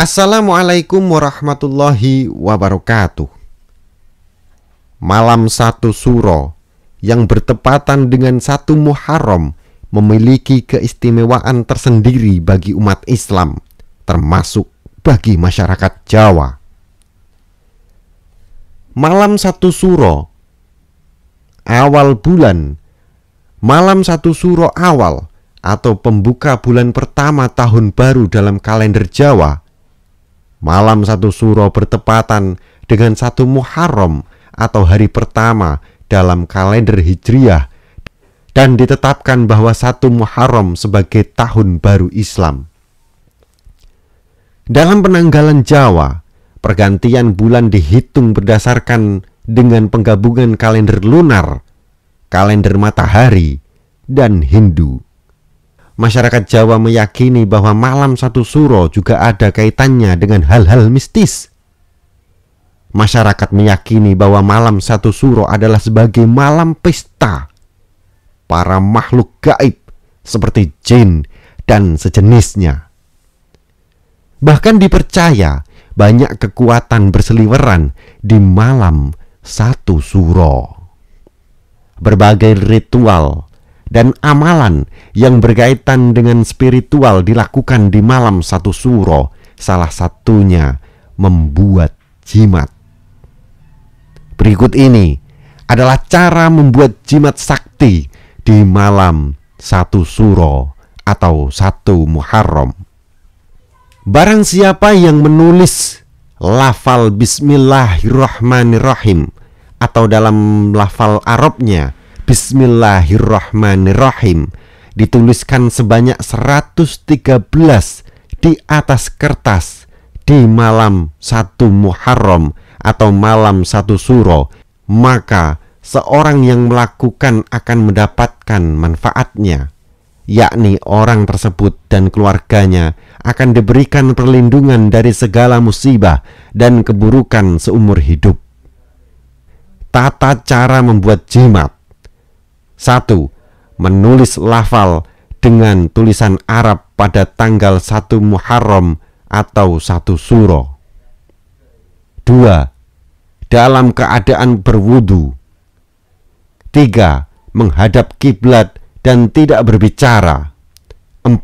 Assalamualaikum warahmatullahi wabarakatuh. Malam satu suro yang bertepatan dengan satu Muharram memiliki keistimewaan tersendiri bagi umat Islam, termasuk bagi masyarakat Jawa. Malam satu suro awal bulan, malam satu suro awal atau pembuka bulan pertama tahun baru dalam kalender Jawa Malam satu suro bertepatan dengan satu Muharram atau hari pertama dalam kalender Hijriah dan ditetapkan bahwa satu Muharram sebagai tahun baru Islam. Dalam penanggalan Jawa, pergantian bulan dihitung berdasarkan dengan penggabungan kalender lunar, kalender matahari, dan Hindu. Masyarakat Jawa meyakini bahwa malam satu suro juga ada kaitannya dengan hal-hal mistis. Masyarakat meyakini bahwa malam satu suro adalah sebagai malam pesta. Para makhluk gaib seperti jin dan sejenisnya. Bahkan dipercaya banyak kekuatan berseliweran di malam satu suro. Berbagai ritual dan amalan yang berkaitan dengan spiritual dilakukan di malam satu suro, salah satunya membuat jimat. Berikut ini adalah cara membuat jimat sakti di malam satu suro atau satu Muharram. Barang siapa yang menulis lafal bismillahirrahmanirrahim atau dalam lafal Arabnya Bismillahirrahmanirrahim dituliskan sebanyak 113 di atas kertas di malam satu Muharram atau malam satu Suro maka seorang yang melakukan akan mendapatkan manfaatnya yakni orang tersebut dan keluarganya akan diberikan perlindungan dari segala musibah dan keburukan seumur hidup. Tata cara membuat jimat satu, menulis lafal dengan tulisan Arab pada tanggal 1 Muharram atau 1 Suro. 2. Dalam keadaan berwudu. 3. Menghadap kiblat dan tidak berbicara. 4.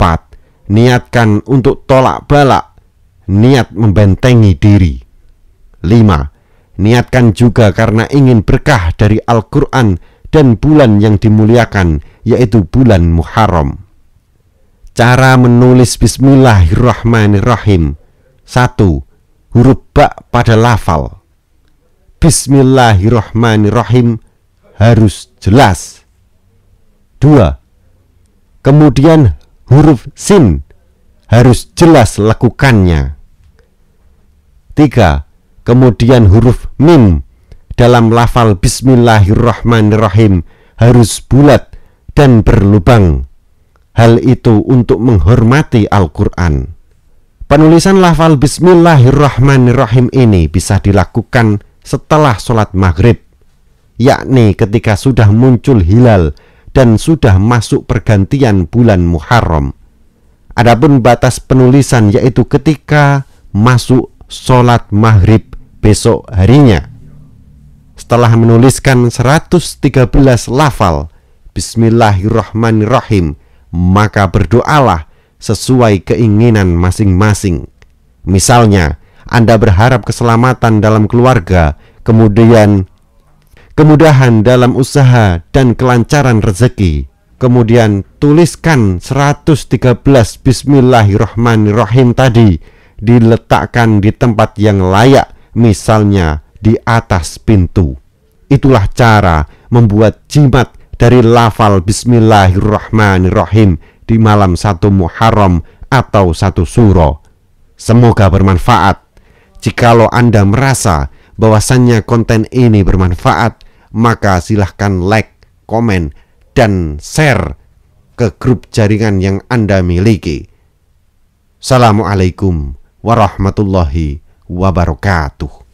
Niatkan untuk tolak balak, niat membentengi diri. 5. Niatkan juga karena ingin berkah dari Al-Qur'an dan bulan yang dimuliakan, yaitu bulan Muharram. Cara menulis Bismillahirrahmanirrahim 1. Huruf Ba pada lafal Bismillahirrahmanirrahim harus jelas dua Kemudian huruf sin harus jelas lakukannya tiga Kemudian huruf mim dalam lafal bismillahirrahmanirrahim harus bulat dan berlubang. Hal itu untuk menghormati Al-Quran. Penulisan lafal bismillahirrahmanirrahim ini bisa dilakukan setelah sholat maghrib, yakni ketika sudah muncul hilal dan sudah masuk pergantian bulan Muharram. Adapun batas penulisan yaitu ketika masuk sholat maghrib besok harinya setelah menuliskan 113 lafal Bismillahirrahmanirrahim maka berdoalah sesuai keinginan masing-masing. Misalnya, Anda berharap keselamatan dalam keluarga, kemudian kemudahan dalam usaha dan kelancaran rezeki. Kemudian tuliskan 113 bismillahirrahmanirrahim tadi diletakkan di tempat yang layak, misalnya di atas pintu. Itulah cara membuat jimat dari lafal Bismillahirrahmanirrahim di malam satu Muharram atau satu suro. Semoga bermanfaat. Jikalau Anda merasa bahwasannya konten ini bermanfaat, maka silahkan like, komen, dan share ke grup jaringan yang Anda miliki. Assalamualaikum warahmatullahi wabarakatuh.